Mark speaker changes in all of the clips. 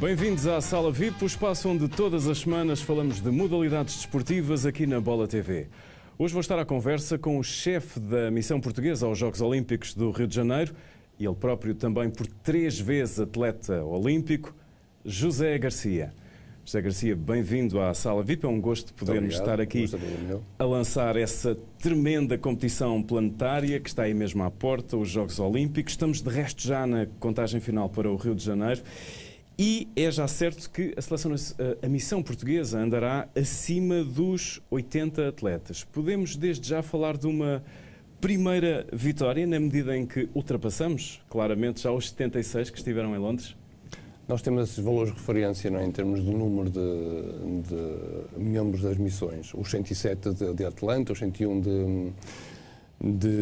Speaker 1: Bem-vindos à Sala VIP, o espaço onde todas as semanas falamos de modalidades desportivas aqui na Bola TV. Hoje vou estar à conversa com o chefe da missão portuguesa aos Jogos Olímpicos do Rio de Janeiro, e ele próprio também por três vezes atleta olímpico, José Garcia. José Garcia, bem-vindo à Sala VIP. É um gosto podermos estar aqui é a lançar essa tremenda competição planetária que está aí mesmo à porta, os Jogos Olímpicos. Estamos de resto já na contagem final para o Rio de Janeiro. E é já certo que a, seleção, eh, a missão portuguesa andará acima dos 80 atletas. Podemos desde já falar de uma primeira vitória, na medida em que ultrapassamos claramente já os 76 que estiveram em Londres? Nós
Speaker 2: temos esses valores de referência não é? em termos do número de, de membros das missões. Os 107 de, de Atlanta, os 101 de, de,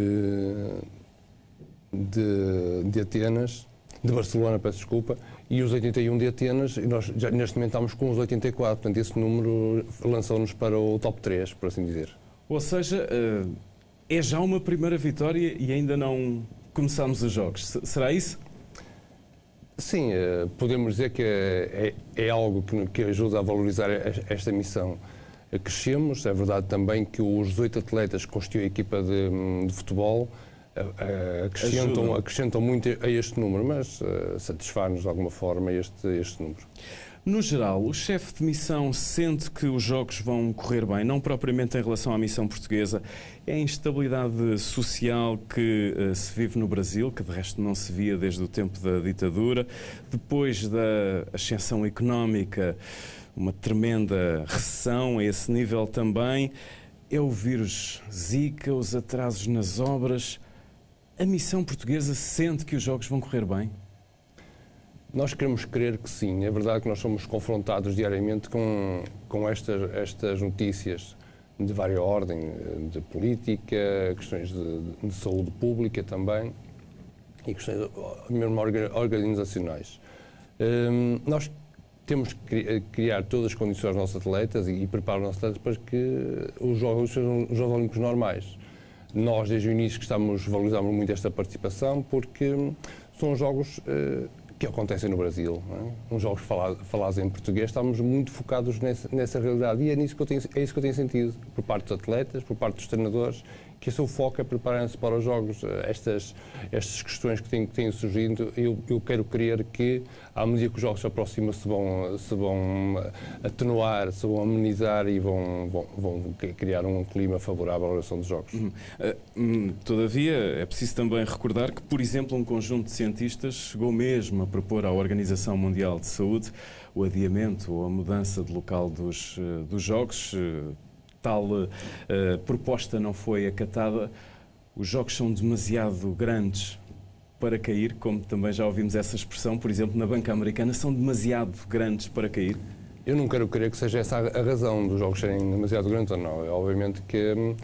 Speaker 2: de, de Atenas, de Barcelona, peço desculpa, e os 81 de Atenas, e nós já, neste momento estamos com os 84, portanto esse número lançou-nos para o top 3, por assim dizer.
Speaker 1: Ou seja, eh, é já uma primeira vitória e ainda
Speaker 2: não começamos os jogos, será isso? Sim, eh, podemos dizer que eh, é, é, algo que, que, ajuda a valorizar esta missão. Eh, crescemos, é verdade também que os 18 atletas que constituem a equipa de, hum, de futebol acrescentam, acrescentam muito a este número, mas satisfaz-nos de alguma forma este, este número.
Speaker 1: No geral, o chefe de missão sente que os jogos vão correr bem, não propriamente em relação à missão portuguesa. É a instabilidade social que uh, se vive no Brasil, que de resto não se via desde o tempo da ditadura, depois da ascensão económica, uma tremenda recessão a esse nível também. É o vírus Zika, os atrasos nas obras. A missão portuguesa sente que os jogos vão correr bem?
Speaker 2: Nós queremos crer que sim. É verdade que nós somos confrontados diariamente com, com estas, estas notícias de várias ordem, de política, questões de, de, saúde pública também e questões mesmo organizacionais. Hum, nós temos que criar todas as condições aos nossos atletas e, e preparar os nossos atletas para que os Jogos sejam os Jogos Olímpicos normais. Nós, desde o início, que estamos, valorizamos muito esta participação porque são jogos uh, que acontecem no Brasil. É? Uns jogos falados em português, estamos muito focados nessa, nessa realidade e é, nisso que eu tenho, é isso que eu tenho sentido, por parte dos atletas, por parte dos treinadores que o seu foco é preparar se para os jogos. Estas, estas questões que têm, que têm surgido, eu, eu quero crer que, à medida que os jogos se aproximam, se vão, se vão atenuar, se vão amenizar e vão, vão, vão criar um clima favorável à relação dos jogos. Hum. Hum, todavia, é preciso
Speaker 1: também recordar que, por exemplo, um conjunto de cientistas chegou mesmo a propor à Organização Mundial de Saúde o adiamento ou a mudança de local dos, eh, dos jogos eh, tal uh, proposta não foi acatada, os jogos são demasiado grandes para cair, como também já ouvimos essa expressão, por exemplo, na banca americana, são
Speaker 2: demasiado grandes para cair? Eu não quero crer que seja essa a razão dos jogos serem demasiado grandes ou não. É obviamente que hum,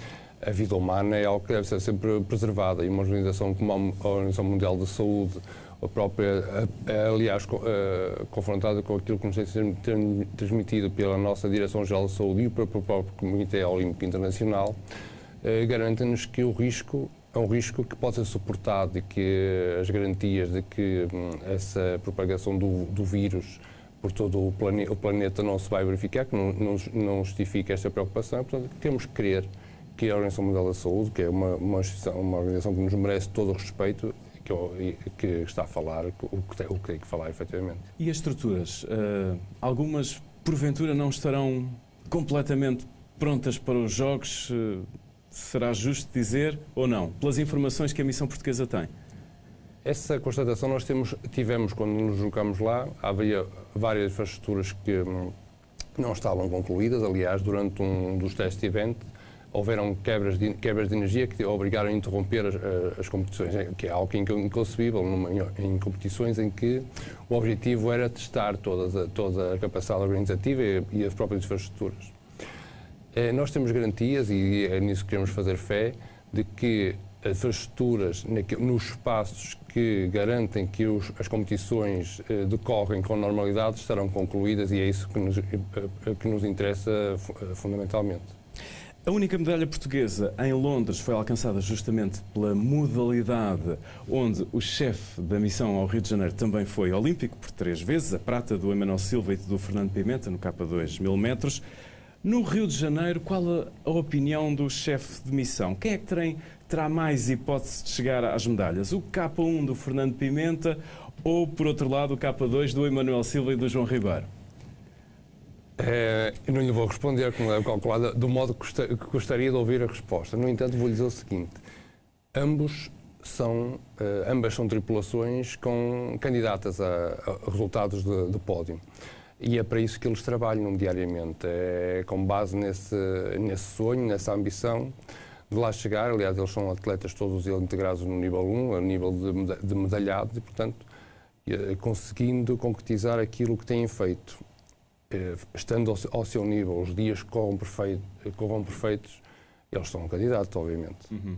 Speaker 2: a vida humana é algo que deve ser sempre preservada e uma organização como a Organização Mundial da Saúde a própria, aliás, confrontada com aquilo que nos é transmitido pela nossa Direção-Geral de Saúde e pelo próprio Comitê Olímpico Internacional, eh, garante-nos que o risco é um risco que pode ser suportado e que as garantias de que hum, essa propagação do, do vírus por todo o, plane, o, planeta não se vai verificar, que não, não, não justifica esta preocupação. Portanto, temos que crer que a Organização Mundial da Saúde, que é uma, uma, uma organização que nos merece todo o respeito, que, que está a falar o que, tem, o que tem que falar, efetivamente.
Speaker 1: E as estruturas? Uh, algumas, porventura, não estarão completamente prontas para os jogos? Uh, será justo dizer ou não? Pelas informações que a missão
Speaker 2: portuguesa tem. Essa constatação nós temos, tivemos quando nos jogamos lá. Havia várias infraestruturas que hum, não estavam concluídas. Aliás, durante um dos testes de evento houveram quebras de, quebras de energia que obrigaram a interromper as, eh, as competições, é, que é algo inconcebível numa, em competições em que o objetivo era testar toda, toda a capacidade organizativa e, e as próprias infraestruturas. Eh, nós temos garantias, e é nisso que queremos fazer fé, de que as infraestruturas nos espaços que garantem que os, as competições eh, decorrem com normalidade estarão concluídas e é isso que nos, eh, que nos interessa fundamentalmente.
Speaker 1: A única medalha portuguesa em Londres foi alcançada justamente pela modalidade onde o chefe da missão ao Rio de Janeiro também foi olímpico por três vezes, a prata do Emanuel Silva e do Fernando Pimenta no K2 mil metros. No Rio de Janeiro, qual a, opinião do chefe de missão? Quem é que terem, terá mais hipótese de chegar às medalhas? O K1 do Fernando Pimenta ou, por outro lado, o K2 do Emanuel Silva
Speaker 2: e do João Ribeiro? É, não lhe vou responder, como é calculada, do modo que gostaria de ouvir a resposta. No entanto, vou lhe dizer o seguinte: ambos são, eh, ambas são tripulações com candidatas a, a resultados de, de pódio. E é para isso que eles trabalham diariamente. É com base nesse, nesse sonho, nessa ambição de lá chegar. Aliás, eles são atletas todos eles integrados no nível 1, a nível de, de medalhado, e, portanto, eh, conseguindo concretizar aquilo que têm feito. Eh, estando ao seu nível, os dias corram, perfeito, corram perfeitos, eles são candidatos, obviamente. Uhum.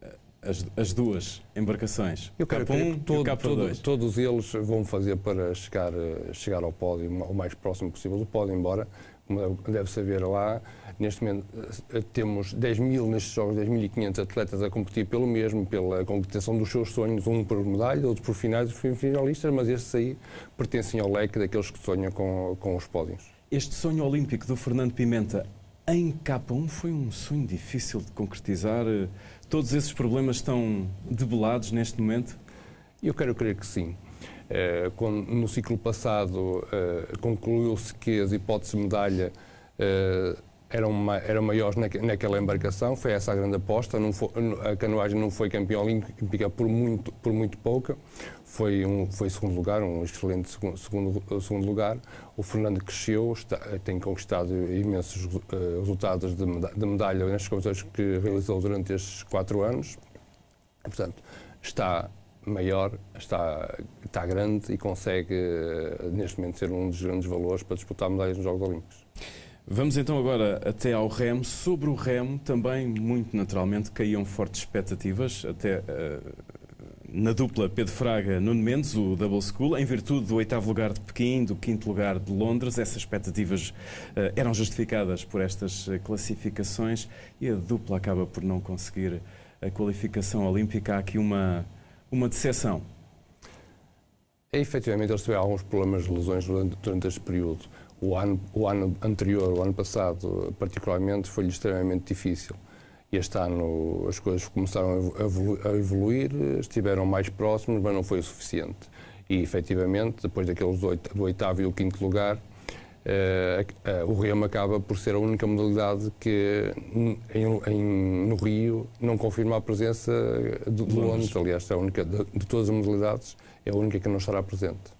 Speaker 2: Eh, as, as, duas
Speaker 1: embarcações, eu quero, um, que todo, todo,
Speaker 2: todos eles vão fazer para chegar, eh, chegar ao pódio, o mais próximo possível do pódio, embora como é deve saber lá, neste momento eh, temos 10 mil nestes jogos, 10.500 atletas a competir pelo mesmo, pela competição dos seus sonhos, um por medalha, outro por finais, outro por finalistas, mas estes aí pertencem ao leque daqueles que sonham com, com os pódios.
Speaker 1: Este sonho olímpico do Fernando Pimenta em K1 foi um sonho difícil de concretizar. Eh, todos esses problemas estão debelados
Speaker 2: neste momento? Eu quero crer que sim. Eh, no ciclo passado eh, concluiu-se que as hipóteses de medalha eh, eram, eram maiores naquela embarcação, foi essa a grande aposta. Foi, a canoagem não foi campeão olímpica por muito, por muito pouca, foi, um, foi segundo lugar, um excelente segundo, segundo lugar. O Fernando cresceu, está, tem conquistado imensos resultados de, de medalha nas competições que realizou durante estes quatro anos. Portanto, está maior está, está grande e consegue, eh, neste momento, ser um dos grandes valores para disputar medalhas nos Jogos Olímpicos. Vamos então agora até ao remo
Speaker 1: Sobre o remo também, muito naturalmente, caíam fortes expectativas, até uh, na dupla Pedro Fraga Nuno Mendes, o Double School, em virtude do oitavo lugar de Pequim, do quinto lugar de Londres. Essas expectativas uh, eram justificadas por estas classificações e a dupla acaba por não conseguir a qualificação olímpica. Há aqui uma uma decepção?
Speaker 2: É efetivamente, eles tiveram alguns problemas de lesões durante, durante este período. O ano, o ano anterior, o ano passado, particularmente, foi-lhe extremamente difícil. Este ano as coisas começaram a evoluir, estiveram mais próximos, mas não foi o suficiente. E, efetivamente, depois daqueles oito, do oitavo e o quinto lugar, eh, eh, o remo acaba por ser a única modalidade que em, em, no Rio não confirma a presença de, de Londres. Aliás, é a única de, de todas as modalidades, é a única que não estará presente.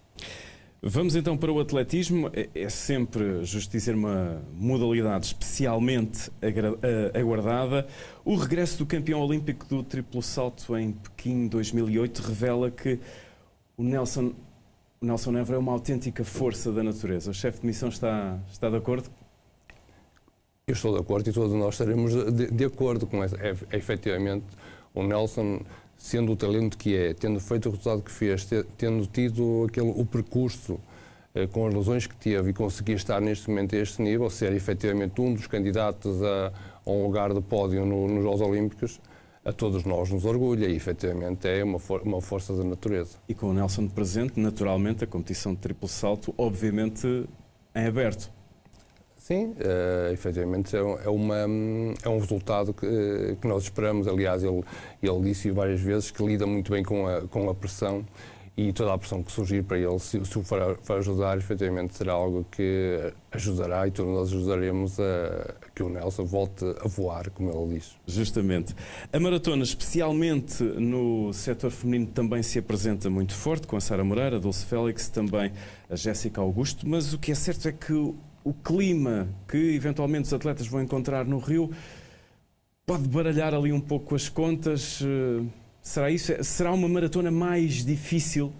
Speaker 2: Vamos então para
Speaker 1: o atletismo. É, é sempre justo dizer uma modalidade especialmente eh, aguardada. O regresso do campeão olímpico do triplo salto em Pequim 2008 revela que o Nelson o Nelson Évora é uma autêntica força
Speaker 2: da natureza. O chefe de missão
Speaker 1: está, está de acordo?
Speaker 2: Eu estou de acordo e todos nós estaremos de, de acordo com isso. É, é, efetivamente, o Nelson, sendo o talento que é, tendo feito o resultado que fez, tendo tido aquele, o percurso eh, com as lesões que teve e conseguir estar neste momento a este nível, ser efetivamente um dos candidatos a, a um lugar de pódio no, nos Jogos Olímpicos, a todos nós nos orgulha e efetivamente é uma, for uma força da natureza. E
Speaker 1: com o Nelson presente,
Speaker 2: naturalmente, a competição de triplo salto, obviamente, é aberto. Sim, uh, efetivamente é, é, uma, é um resultado que, eh, que nós esperamos. Aliás, ele, ele disse várias vezes que lida muito bem com a, com a pressão e toda a pressão que surgir para ele, se, se o for, for ajudar, efetivamente será algo que ajudará e todos nós ajudaremos a, a que o Nelson volte a voar, como ele diz. Justamente. A maratona, especialmente no setor
Speaker 1: feminino, também se apresenta muito forte, com a Sara Moreira, a Dulce Félix, também a Jéssica Augusto, mas o que é certo é que o clima que eventualmente os atletas vão encontrar no Rio pode baralhar ali um pouco as contas. Uh Será isso? Será uma maratona mais difícil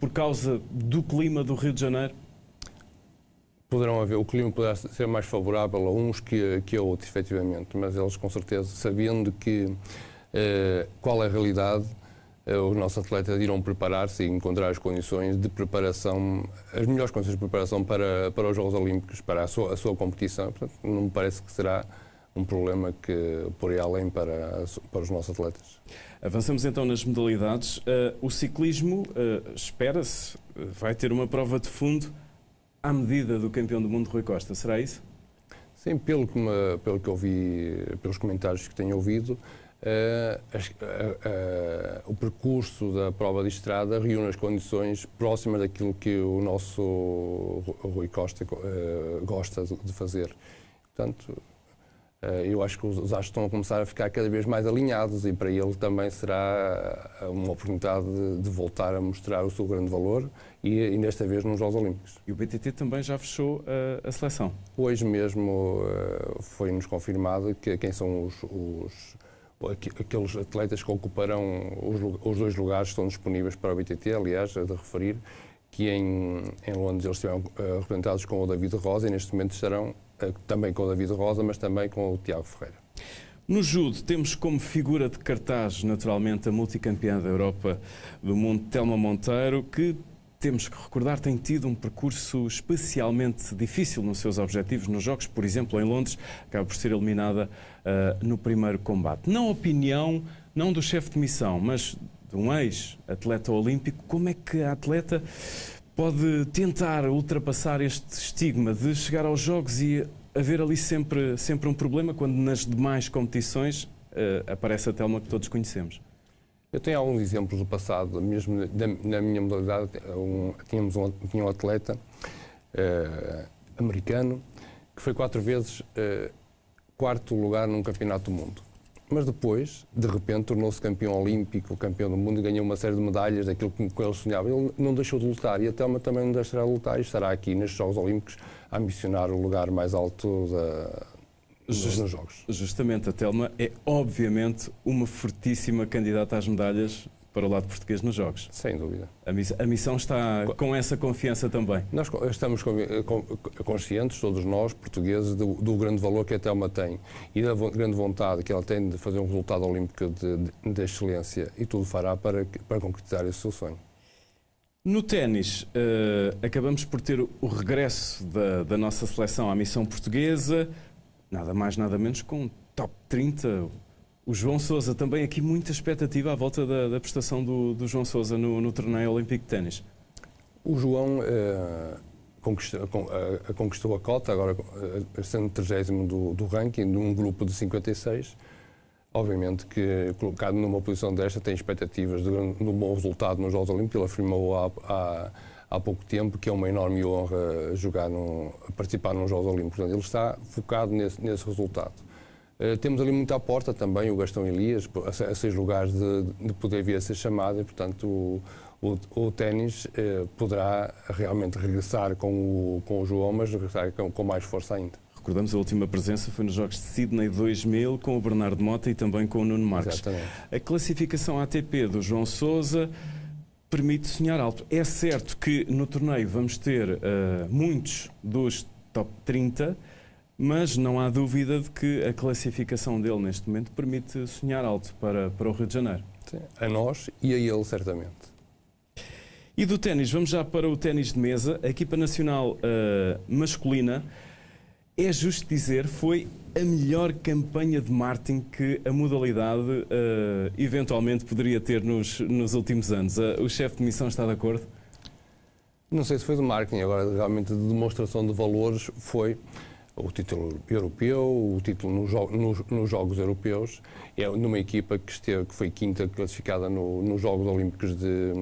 Speaker 1: por causa do clima do Rio de Janeiro?
Speaker 2: Poderão haver, o clima poderá ser mais favorável a uns que, que a outros, efetivamente, mas eles com certeza, sabendo que eh, qual é a realidade, eh, os nossos atletas irão preparar-se e encontrar as condições de preparação, as melhores condições de preparação para, para os Jogos Olímpicos, para a sua, a sua competição. Portanto, não me parece que será um problema que por aí além para, para os nossos atletas. Avançamos então nas modalidades.
Speaker 1: Uh, o ciclismo, uh, espera-se, uh, vai ter uma prova de fundo
Speaker 2: à medida do campeão do mundo Rui Costa, será isso? Sim, pelo que, me, pelo que ouvi, pelos comentários que tenho ouvido, Uh, uh, uh, o percurso da prova de estrada reúne as condições próximas daquilo que o nosso Rui Costa uh, gosta de fazer. Portanto, eh, eu acho que os astros estão a começar a ficar cada vez mais alinhados e para ele também será eh, uma oportunidade de, voltar a mostrar o seu grande valor e, e desta vez nos Jogos Olímpicos. E o BTT também já fechou a, eh, a seleção? Hoje mesmo foi-nos confirmado que quem são os, os aqueles atletas que ocuparão os, os, dois lugares estão disponíveis para o BTT, aliás, de referir que em, em Londres eles estiveram representados com o David Rosa e neste momento estarão eh, também com o David Rosa, mas também com o Tiago Ferreira.
Speaker 1: No judo, temos como figura de cartaz, naturalmente, a multicampeã da Europa do mundo, Telma Monteiro, que temos que recordar, tem tido um percurso especialmente difícil nos seus objetivos nos Jogos, por exemplo, em Londres, acaba por ser eliminada uh, no primeiro combate. Não opinião, não do chefe de missão, mas de um ex-atleta olímpico, como é que a atleta pode tentar ultrapassar este estigma de chegar aos Jogos e haver ali sempre, sempre um problema quando nas
Speaker 2: demais competições uh, aparece a Telma que todos conhecemos? Eu tenho alguns exemplos do passado, mesmo na minha modalidade, um, tínhamos um, tinha um atleta uh, americano que foi quatro vezes uh, quarto lugar num campeonato do mundo. Mas depois, de repente, tornou-se campeão olímpico, campeão do mundo, ganhou uma série de medalhas, daquilo que ele sonhava. Ele não deixou de lutar e a Telma também não deixará de lutar e estará aqui nestes Jogos Olímpicos a ambicionar o lugar mais alto da, Just, nos Jogos.
Speaker 1: Justamente, a Telma é obviamente uma fortíssima candidata às medalhas para o
Speaker 2: lado português nos jogos. Sem dúvida. A, miss a missão está com essa confiança também. Nós estamos eh, conscientes, todos nós, portugueses, do, do, grande valor que a Telma tem e da grande vontade que ela tem de fazer um resultado olímpico de, de, de excelência e tudo fará para, para concretizar esse seu sonho.
Speaker 1: No ténis, uh, acabamos por ter o regresso da, da nossa seleção à missão portuguesa, nada mais, nada menos com um top 30 o João Sousa, também aqui muita expectativa à volta da, da prestação do, do, João Sousa no, no torneio olímpico de ténis.
Speaker 2: O João eh, conquistou, eh, eh, conquistou, a cota, agora sendo 30 do, do ranking, num grupo de 56. Obviamente que, colocado numa posição desta, tem expectativas de, de um bom resultado nos Jogos Olímpicos. Ele afirmou há, há, há, pouco tempo que é uma enorme honra jogar num, participar nos Jogos Olímpicos. Portanto, ele está focado nesse, nesse resultado. Eh, temos ali muito à porta também o Gastão Elias, a, seis lugares de, de, poder vir a ser chamado, e portanto o, o, o ténis eh, poderá realmente regressar com o, com o João, mas regressar com, com mais força ainda.
Speaker 1: Recordamos a última presença foi nos Jogos de Sydney 2000 com o Bernardo Mota e também com o Nuno Marques. Exatamente. A classificação ATP do João Sousa permite sonhar alto. É certo que no torneio vamos ter uh, muitos dos top 30, mas não há dúvida de que a classificação dele neste momento permite sonhar alto para, para o Rio de Janeiro. Sim, a nós e a ele, certamente. E do ténis, vamos já para o ténis de mesa. A equipa nacional uh, masculina, é justo dizer, foi a melhor campanha de marketing que a modalidade uh, eventualmente poderia ter nos, nos
Speaker 2: últimos anos. Uh, o chefe de missão está de acordo? Não sei se foi de marketing, agora realmente de demonstração de valores foi o título europeu, o título nos, nos, nos Jogos Europeus, é numa equipa que, esteve, que foi quinta classificada no, nos Jogos Olímpicos de,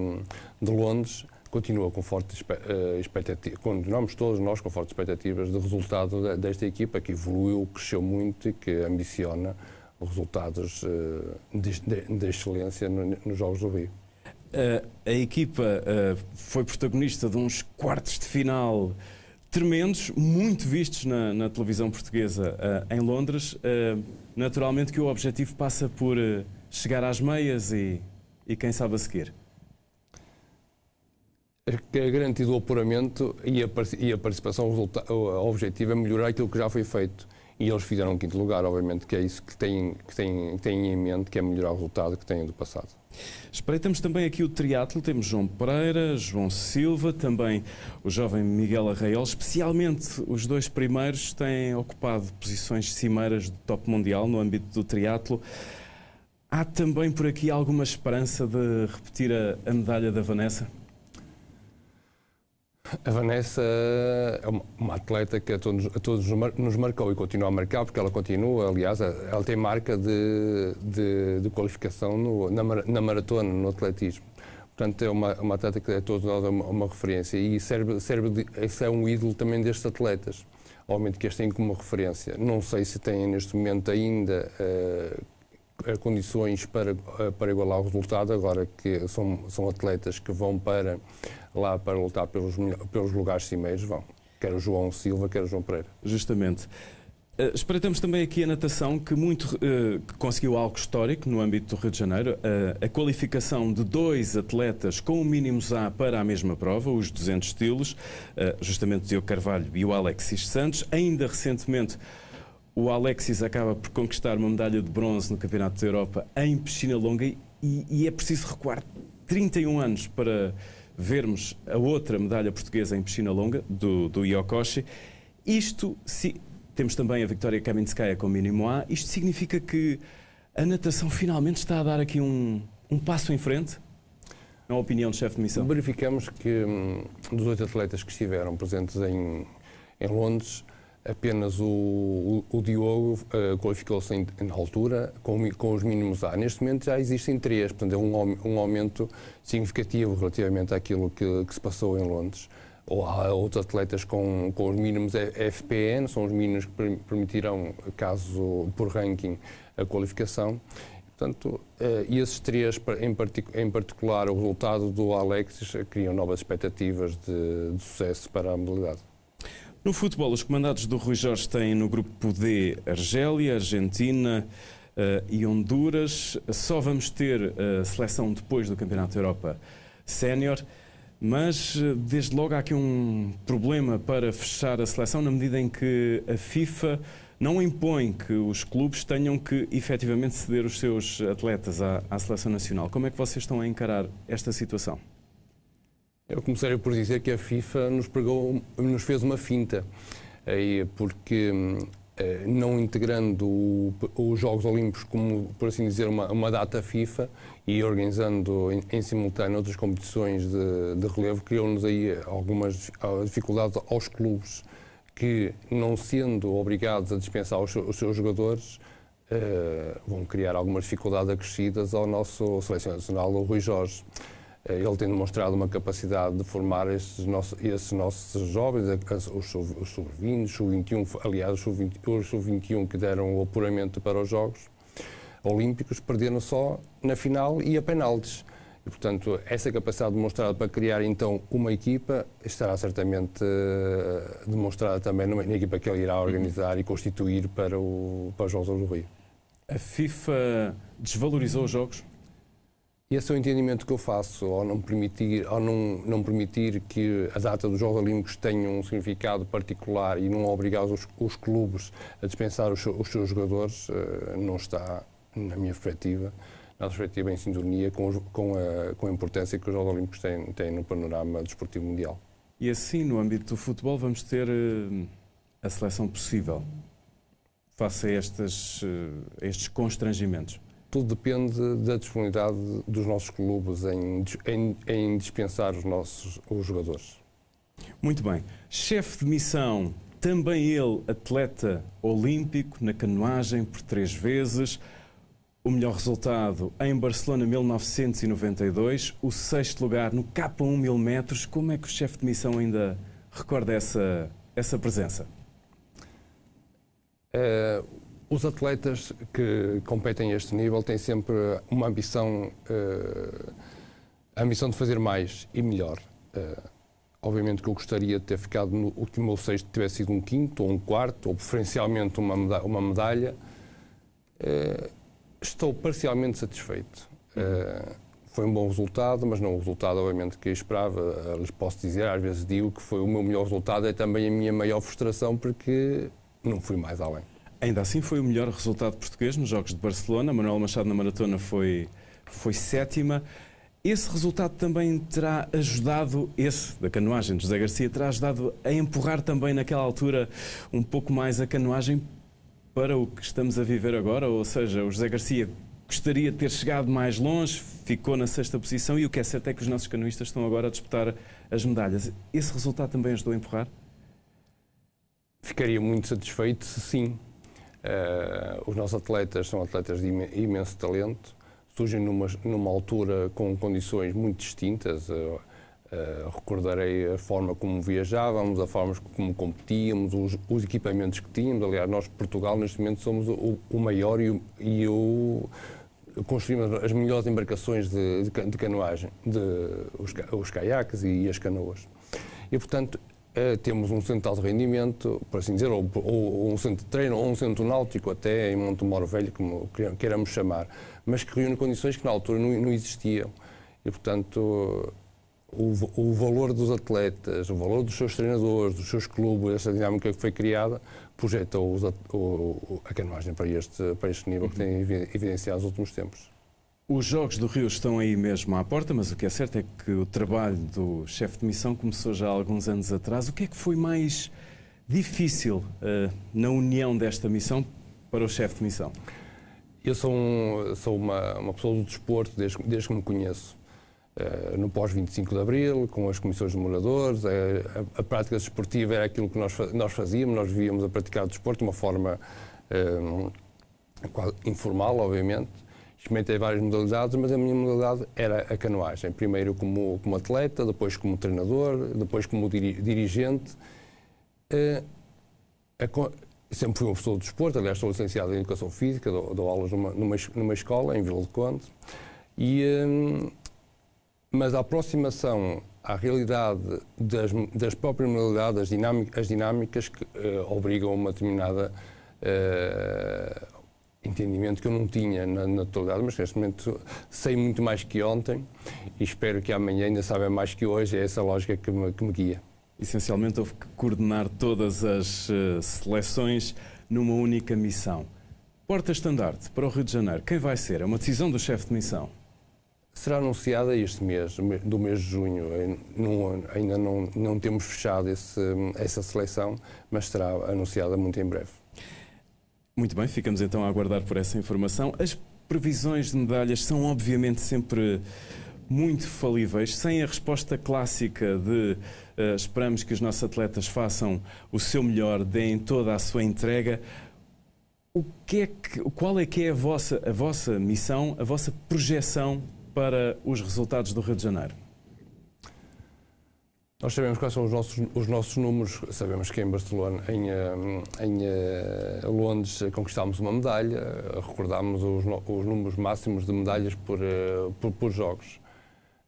Speaker 2: de Londres, continua com fortes eh, expectativas, continuamos todos nós com fortes expectativas de resultado desta equipa que evoluiu, cresceu muito e que ambiciona resultados eh, de excelência nos Jogos do Rio.
Speaker 1: Eh, a equipa foi protagonista de uns quartos de final tremendos, muito vistos na, na televisão portuguesa uh, em Londres. Uh, naturalmente que o objetivo passa por uh, chegar às meias e, e quem sabe a
Speaker 2: seguir. É, é garantido o apuramento e a, e a participação resulta, objetiva é melhorar aquilo que já foi feito. E eles fizeram um quinto lugar, obviamente, que é isso que têm, que têm, que têm em mente, que é melhorar o resultado que têm do passado.
Speaker 1: Espreitamos também aqui o triatlo, temos João Pereira, João Silva, também o jovem Miguel Arraiol, especialmente os dois primeiros têm ocupado posições cimeiras do top mundial no âmbito do triatlo. Há também por aqui alguma esperança de repetir a, a medalha da Vanessa?
Speaker 2: A Vanessa é uma, atleta que a todos, a todos, nos marcou e continua a marcar, porque ela continua, aliás, ela tem marca de, de, de qualificação no, na, na, maratona, no atletismo. Portanto, é uma, uma atleta que a todos nós é uma, uma referência e serve, serve de, esse é um ídolo também destes atletas, obviamente que este tem como referência. Não sei se têm neste momento ainda uh, condições para, uh, para igualar o resultado, agora que são, são atletas que vão para lá para lutar pelos, pelos lugares cimeiros vão. Quer o João Silva, quer o João Pereira. Justamente. Uh, espreitamos também aqui a natação, que
Speaker 1: muito uh, que conseguiu algo histórico no âmbito do Rio de Janeiro, uh, a qualificação de dois atletas com o mínimo A para a mesma prova, os 200 estilos, justamente o Diogo Carvalho e o Alexis Santos. Ainda recentemente, o Alexis acaba por conquistar uma medalha de bronze no Campeonato da Europa em piscina longa e, e é preciso recuar 31 anos para vermos a outra medalha portuguesa em piscina longa, do, do Yokoshi. Isto, se, temos também a Victoria Kaminskaya com o mínimo A, isto significa que a natação finalmente está a dar aqui um, um passo em frente?
Speaker 2: Na opinião do chefe de missão? Verificamos que hum, dos oito atletas que estiveram presentes em, em Londres, apenas o, o, o Diogo uh, qualificou-se na altura com, com, os mínimos A. Neste momento já existem três, portanto é um, um aumento significativo relativamente àquilo que, que, se passou em Londres. Ou há outros atletas com, com os mínimos FPN, são os mínimos que permitirão, caso por ranking, a qualificação. Portanto, eh, e esses três, em, particular, o resultado do Alexis, eh, criam novas expectativas de, de sucesso para a modalidade.
Speaker 1: No futebol, os comandados do Rui Jorge têm no grupo D Argélia, Argentina uh, e Honduras. Só vamos ter a uh, eh, seleção depois do Campeonato Europa Sénior. Mas, eh, desde logo, há aqui um problema para fechar a seleção, na medida em que a FIFA não impõe que os clubes tenham que efetivamente ceder os seus atletas à, à seleção nacional. Como é que vocês estão a encarar esta situação?
Speaker 2: Eu comecei por dizer que a FIFA nos, pregou, nos fez uma finta, eh, porque eh, não integrando os Jogos Olímpicos como, por assim dizer, uma, uma data FIFA e organizando em, em simultâneo outras competições de, de relevo, criou-nos aí algumas ah, dificuldades aos clubes que, não sendo obrigados a dispensar os, os seus jogadores, eh, vão criar algumas dificuldades acrescidas ao nosso selecionador nacional, o Rui Jorge. Eh, ele tem demonstrado uma capacidade de formar esses nossos, esses nossos jovens, os sub-20, sub-21, aliás, os sub-21 sub que deram o apuramento para os Jogos Olímpicos, perderam só na final e a penaltis. E, portanto, essa capacidade demonstrada para criar então uma equipa estará certamente eh, demonstrada também na equipa que ele irá organizar e constituir para, o, para os Jogos do Rio.
Speaker 1: A FIFA desvalorizou os Jogos?
Speaker 2: Esse é o entendimento que eu faço, ao não permitir, ao não, não permitir que a data dos Jogos Olímpicos tenha um significado particular e não obrigar os, os clubes a dispensar os, os seus jogadores, eh, não está, na minha perspectiva, na perspectiva em sintonia com, com, a, com a importância que os Jogos Olímpicos têm, têm no panorama desportivo mundial.
Speaker 1: E assim, no âmbito do futebol, vamos ter eh, a seleção possível face a, estas, eh, a estes constrangimentos?
Speaker 2: tudo depende da disponibilidade dos nossos clubes em, em, em dispensar os nossos os jogadores. Muito bem. Chefe
Speaker 1: de missão, também ele atleta olímpico na canoagem por três vezes. O melhor resultado em Barcelona 1992, o sexto lugar no K1 1000 metros. Como é que o chefe de missão ainda recorda essa, essa presença?
Speaker 2: Eh, os atletas que competem a este nível têm sempre uma ambição, uh, a ambição de fazer mais e melhor. Uh, obviamente que eu gostaria de ter ficado no último sexto, tivesse sido um quinto ou um quarto, ou preferencialmente uma medalha. Uma medalha. Uh, estou parcialmente satisfeito. foi um bom resultado, mas não o resultado, obviamente, que eu esperava. lhes posso dizer, às vezes digo que foi o meu melhor resultado, é também a minha maior frustração, porque não fui mais além. Ainda assim foi o melhor resultado
Speaker 1: português nos Jogos de Barcelona. Manuel Machado na maratona foi, foi sétima. Esse resultado também terá ajudado, esse da canoagem de José Garcia, terá ajudado a empurrar também naquela altura um pouco mais a canoagem para o que estamos a viver agora? Ou seja, o José Garcia gostaria de ter chegado mais longe, ficou na sexta posição e o que é certo é que os nossos canoístas estão agora a disputar as medalhas. Esse resultado também ajudou a empurrar?
Speaker 2: Ficaria muito satisfeito se sim. Eh, os nossos atletas são atletas de imenso talento, surgem numa, numa altura com condições muito distintas. Uh, recordarei a forma como viajávamos, a forma como competíamos, os, os, equipamentos que tínhamos. Aliás, nós, Portugal, neste momento somos o, o maior e, o, e o, construímos as melhores embarcações de, de, de canoagem, de, os, os caiaques e, e as canoas. E, portanto, eh, temos um centro de alto rendimento, por assim dizer, ou, ou, um centro de treino, ou um centro náutico, até em Montemor Velho, como queiramos chamar, mas que reúne condições que na altura não, não existiam. E, portanto, o, o, valor dos atletas, o valor dos seus treinadores, dos seus clubes, essa dinâmica que foi criada, projetou a canoagem para este, para este nível uhum. que tem uhum. evidenciado nos últimos tempos.
Speaker 1: Os Jogos do Rio estão aí mesmo à porta, mas o que é certo é que o trabalho do chefe de missão começou já há alguns anos atrás. O que é que foi mais difícil uh, na união desta missão para o chefe de missão?
Speaker 2: Eu sou, um, sou uma, uma, pessoa do desporto desde, desde que me conheço. Uh, no pós-25 de Abril, com as comissões de moradores, a, eh, a, a prática desportiva era aquilo que nós, nós fazíamos, nós vivíamos a praticar o desporto de uma forma uh, informal, obviamente experimentei várias modalidades, mas a minha modalidade era a canoagem. Primeiro como, como atleta, depois como treinador, depois como diri dirigente. Uh, a, sempre fui um professor de desporto, aliás, sou licenciado em Educação Física, dou, dou aulas numa, numa, numa, escola em Vila do Conde. E, eh, mas a aproximação à realidade das, das próprias modalidades, as dinâmicas, as dinâmicas que uh, obrigam uma determinada. Uh, entendimento que eu não tinha na, na mas neste momento sei muito mais que ontem e espero que amanhã ainda saiba mais que hoje. É essa lógica que me, que me guia. Essencialmente houve que coordenar
Speaker 1: todas as uh, seleções numa única missão. Porta estandarte para o Rio de Janeiro, quem vai ser? É uma decisão do chefe de missão.
Speaker 2: Será anunciada este mês, do mês de junho. ainda não, não temos fechado esse, essa seleção, mas será anunciada muito em breve.
Speaker 1: Muito bem, ficamos então a aguardar por essa informação. As previsões de medalhas são obviamente sempre muito falíveis, sem a resposta clássica de uh, esperamos que os nossos atletas façam o seu melhor, deem toda a sua entrega. O que é que, qual é que é a vossa, a vossa missão, a vossa projeção para os resultados do Rio de Janeiro?
Speaker 2: Nós sabemos quais são os nossos, os nossos números, sabemos que em Barcelona, em, eh, em eh, Londres, eh, conquistámos uma medalha, recordámos os, os números máximos de medalhas por, por, por jogos.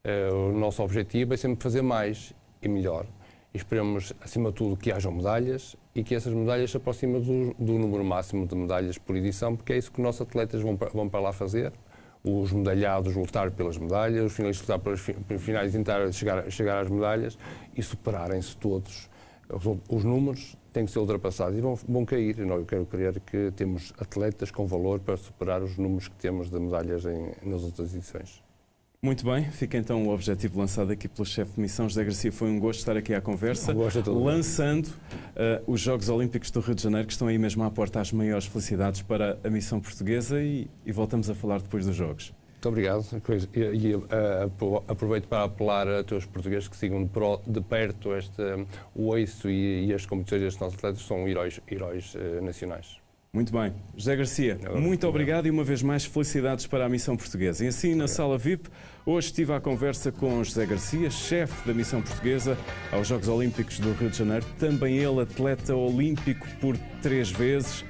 Speaker 2: O nosso objetivo é sempre fazer mais e melhor. E esperemos, acima de tudo, que hajam medalhas e que essas medalhas se aproximem do, do número máximo de medalhas por edição, porque é isso que os nossos atletas vão, vão para lá fazer os medalhados lutar pelas medalhas, os finalistas lutar pelas finais, tentar chegar, chegar às medalhas e superarem-se todos. Os números têm que ser ultrapassados e vão, vão cair. Eu quero crer que temos atletas com valor para superar os números que temos de medalhas em, nas outras edições. Muito bem, fica então
Speaker 1: o objetivo lançado aqui pelo chefe de missão José Garcia. Foi um gosto estar aqui à conversa, lançando uh, os Jogos Olímpicos do Rio de Janeiro, que estão aí mesmo à porta às maiores felicidades para a missão
Speaker 2: portuguesa e, e voltamos a falar depois dos Jogos. Muito obrigado. E, e uh, aproveito para apelar a todos os portugueses que sigam de, pro, de perto este, um, eh, o eixo e, e, as competições destes nossos atletas são heróis, heróis uh, nacionais.
Speaker 1: Muito bem. José Garcia, muito obrigado e uma vez mais felicidades para a Missão Portuguesa. E assim, na sala VIP, hoje estive à conversa com José Garcia, chefe da Missão Portuguesa aos Jogos Olímpicos do Rio de Janeiro, também ele atleta olímpico por três vezes.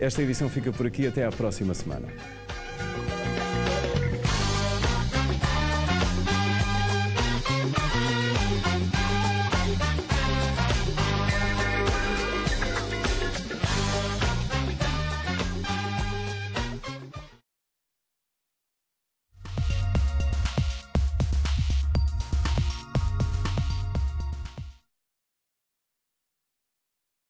Speaker 1: Esta edição fica por aqui, até à próxima semana.